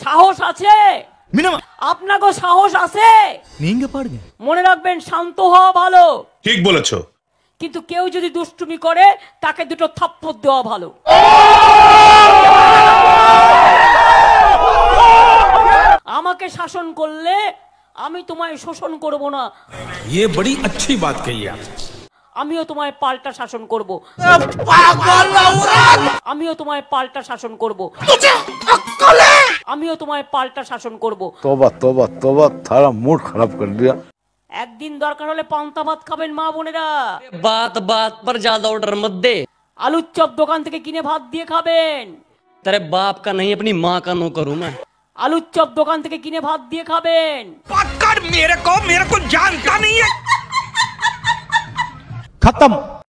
সাহস আছে আপনাকে সাহস আছে মনে রাখবেন শান্ত হওয়া ভালো ঠিক বলেছ কিন্তু কেউ যদি দুষ্টুমি করে তাকে দুটো থাপ্পর দেওয়া ভালো আমাকে শাসন করলে আমি তোমায় শোষণ করব না ইয়ে বড়ি अच्छी बात कही আমিও তোমায় পাল্টা শাসন করব আমিও তোমায় পাল্টা শাসন করব আমিও তোমায় পাল্টা শাসন করবো তোবা তোবা তোবা তারা মুড খারাপ করে দিয়া একদিন দরকার হলে পান্তা ভাত খাবেন মা বোনেরা বাত বাত পর জাদা অর্ডার মধ্যে দে আলুর চপ দোকান থেকে কিনে ভাত দিয়ে খাবেন তারে বাপ কা নাই আপনি মা কা নো করু মা হ্যাঁ। আলুর চপ দোকান থেকে কিনে ভাত দিয়ে খাবেন পাকড় মেরে কো মেরে কো জানতা নাই খতম